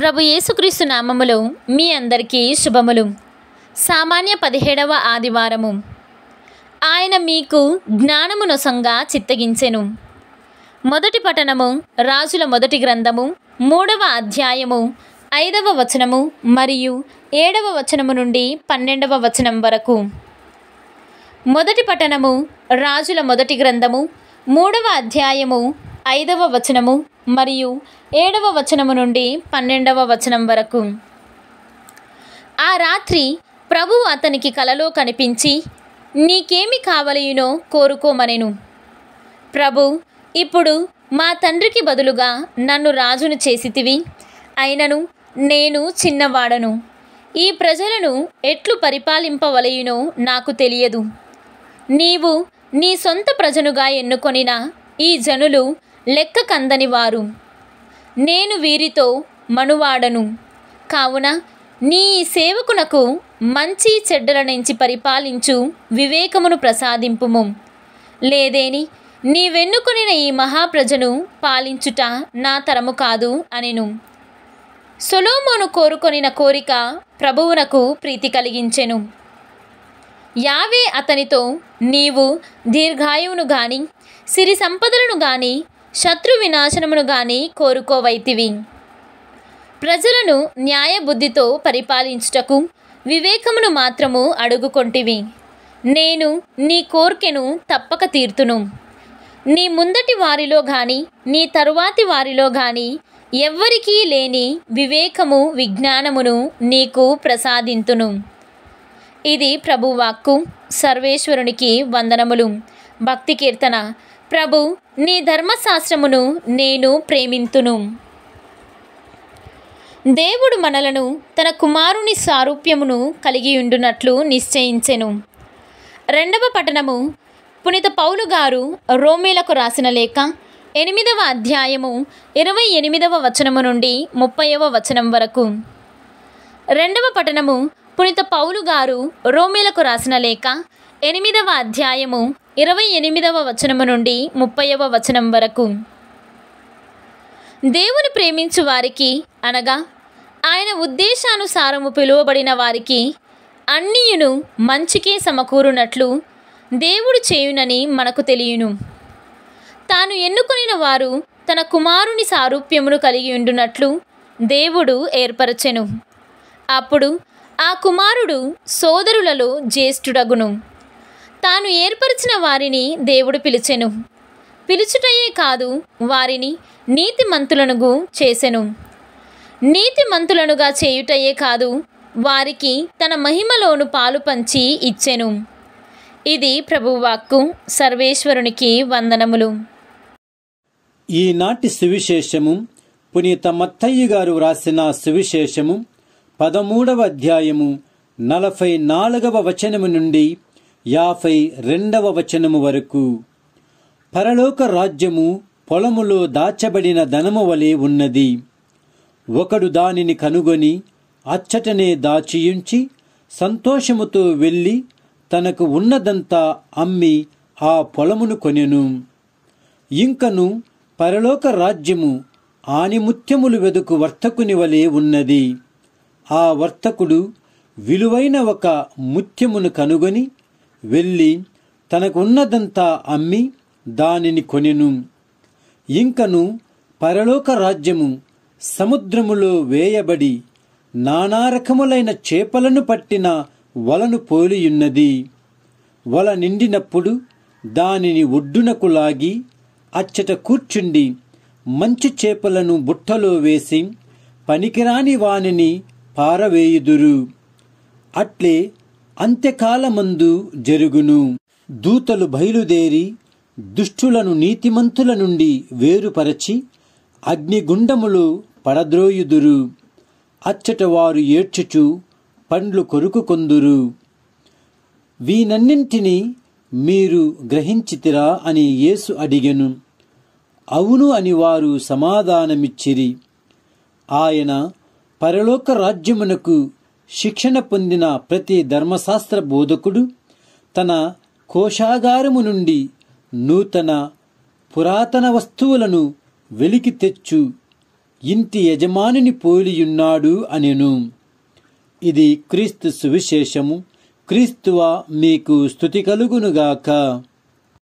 ప్రభు యేసుక్రీస్తు నామములు మీ అందరికీ శుభములు సామాన్య పదిహేడవ ఆదివారము ఆయన మీకు జ్ఞానమునొసంగా చిత్తగించెను మొదటి పఠనము రాజుల మొదటి గ్రంథము మూడవ అధ్యాయము ఐదవ వచనము మరియు ఏడవ వచనము నుండి పన్నెండవ వచనం వరకు మొదటి పఠనము రాజుల మొదటి గ్రంథము మూడవ అధ్యాయము ఐదవ వచనము మరియు ఏడవ వచనము నుండి పన్నెండవ వచనం వరకు ఆ రాత్రి ప్రభువు అతనికి కలలో కనిపించి నీకేమి కావలయునో కోరుకోమనెను ప్రభు ఇప్పుడు మా తండ్రికి బదులుగా నన్ను రాజును చేసితివి అయినను నేను చిన్నవాడను ఈ ప్రజలను ఎట్లు పరిపాలింపవలయునో నాకు తెలియదు నీవు నీ సొంత ప్రజనుగా ఎన్నుకొనిన ఈ జనులు లెక్క కందని వారు నేను వీరితో మనువాడను కావున నీ సేవకునకు మంచి చెడ్డల నుంచి పరిపాలించు వివేకమును ప్రసాదింపుము లేదేని నీ వెన్నుకుని ఈ మహాప్రజను పాలించుట నా తరము కాదు అనెను సొలోమోను కోరుకొనిన కోరిక ప్రభువునకు ప్రీతి కలిగించెను యావే అతనితో నీవు దీర్ఘాయువును గాని సిరి సంపదలను గాని శత్రు వినాశనమును గాని కోరుకోవైతివి ప్రజలను న్యాయబుద్ధితో పరిపాలించుటకు వివేకమును మాత్రము అడుగుకొంటివి నేను నీ కోర్కెను తప్పక తీర్తును నీ ముందటి వారిలో గాని నీ తరువాతి వారిలో గాని ఎవ్వరికీ లేని వివేకము విజ్ఞానమును నీకు ప్రసాదింతును ఇది ప్రభువాక్కు సర్వేశ్వరునికి వందనములు భక్తి కీర్తన ప్రభు నీ ధర్మశాస్త్రమును నేను ప్రేమింతును దేవుడు మనలను తన కుమారుని సారూప్యమును కలిగి ఉండునట్లు నిశ్చయించెను రెండవ పట్టణము పునీత పౌలు గారు రోమేలకు రాసిన లేఖ ఎనిమిదవ అధ్యాయము ఇరవై ఎనిమిదవ వచనము నుండి ముప్పైవ వచనం వరకు రెండవ పట్టణము పునీత పౌలు గారు రోమేలకు రాసిన లేఖ ఎనిమిదవ అధ్యాయము ఇరవై ఎనిమిదవ వచనము నుండి ముప్పైవ వచనం వరకు దేవుని ప్రేమించు వారికి అనగా ఆయన ఉద్దేశానుసారము పిలువబడిన వారికి అన్నియును మంచికే సమకూరునట్లు దేవుడు చేయునని మనకు తెలియను తాను ఎన్నుకొనిన వారు తన కుమారుని సారూప్యమును కలిగి ఉండునట్లు దేవుడు ఏర్పరచెను అప్పుడు ఆ కుమారుడు సోదరులలో జ్యేష్ఠుడగును తాను ఏర్పరిచిన వారిని దేవుడు పిలిచెను పిలుచుటయే కాదు వారిని నీతిమంతులనుగు చేసెను నీతిమంతులనుగా చేయుటయే కాదు వారికి తన మహిమలోను పాలు పంచి ఇచ్చెను ఇది ప్రభువాక్కు సర్వేశ్వరునికి వందనములు ఈనాటి సువిశేషము పునీత మత్తయ్య గారు వ్రాసిన సువిశేషము పదమూడవ అధ్యాయము నలభై నాలుగవ వచనము నుండి యాభై రెండవ వచనము వరకు పరలోక రాజ్యము పొలములో దాచబడిన ధనము వలె ఉన్నది ఒకడు దానిని కనుగొని అచ్చటనే దాచియుంచి సంతోషముతో వెళ్ళి తనకు ఉన్నదంతా అమ్మి ఆ పొలమును కొనెను ఇంకను పరలోక రాజ్యము ఆనిముత్యములు వెదుకు వర్తకుని వలె ఉన్నది ఆ వర్తకుడు విలువైన ఒక ముత్యమును కనుగొని వెళ్ళి తనకున్నదంతా అమ్మి దానిని కొనెను ఇంకను పరలోక రాజ్యము సముద్రములో వేయబడి నానారకములైన చేపలను పట్టిన వలను పోలియున్నది వల నిండినప్పుడు దానిని ఒడ్డునకు లాగి అచ్చట కూర్చుండి మంచి చేపలను బుట్టలో వేసి పనికిరాని వానిని పారవేయుదురు అట్లే అంత్యకాలమందు జరుగును దూతలు బయలుదేరి దుష్టులను నీతిమంతుల నుండి వేరుపరచి అగ్నిగుండములు పడద్రోయుదురు అచ్చట వారు ఏడ్చుచు పండ్లు కొరుకుకొందురు వీనన్నింటినీ మీరు గ్రహించితిరా అని యేసు అడిగెను అవును అని వారు సమాధానమిచ్చిరి ఆయన పరలోక రాజ్యమునకు శిక్షణ పొందిన ప్రతి ధర్మశాస్త్ర బోధకుడు తన కోశాగారము నుండి నూతన పురాతన వస్తువులను వెలికి తెచ్చు ఇంటి యజమానిని పోలియున్నాడు అనెను ఇది క్రీస్తు సువిశేషము క్రీస్తువా మీకు స్థుతి కలుగునుగాక